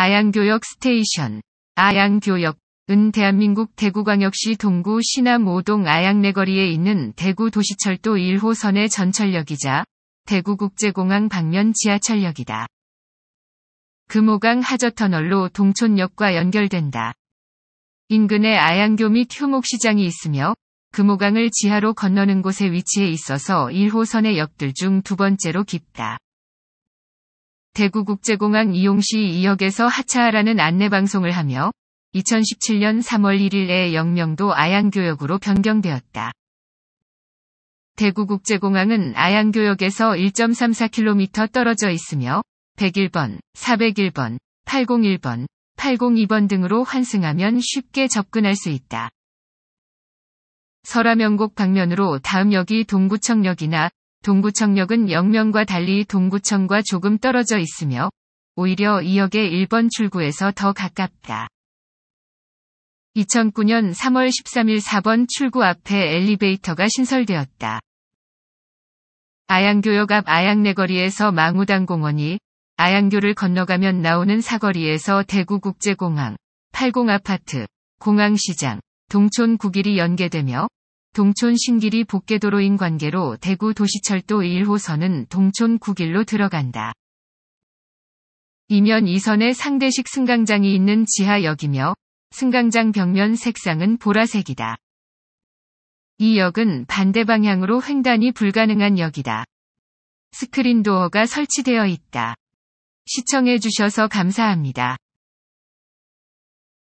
아양교역 스테이션 아양교역은 대한민국 대구광역시 동구 신암 5동 아양내거리에 있는 대구 도시철도 1호선의 전철역이자 대구국제공항 방면 지하철역이다. 금호강 하저터널로 동촌역과 연결된다. 인근에 아양교 및 효목시장이 있으며 금호강을 지하로 건너는 곳에 위치해 있어서 1호선의 역들 중 두 번째로 깊다. 대구국제공항 이용 시 2역에서 하차하라는 안내방송을 하며 2017년 3월 1일에 영명도 아양교역으로 변경되었다. 대구국제공항은 아양교역에서 1.34km 떨어져 있으며 101번, 401번, 801번, 802번 등으로 환승하면 쉽게 접근할 수 있다. 설화명곡 방면으로 다음 역이 동구청역이나 동구청역은 영명과 달리 동구청과 조금 떨어져 있으며 오히려 2역의 1번 출구에서 더 가깝다. 2009년 3월 13일 4번 출구 앞에 엘리베이터가 신설되었다. 아양교역 앞 아양내거리에서 망우당 공원이 아양교를 건너가면 나오는 사거리에서 대구국제공항, 80아파트, 공항시장, 동촌 구길이 연계되며 동촌 신길이 복개도로인 관계로 대구 도시철도 1호선은 동촌 9길로 들어간다. 이면 2선의 상대식 승강장이 있는 지하역이며 승강장 벽면 색상은 보라색이다. 이 역은 반대 방향으로 횡단이 불가능한 역이다. 스크린 도어가 설치되어 있다. 시청해주셔서 감사합니다.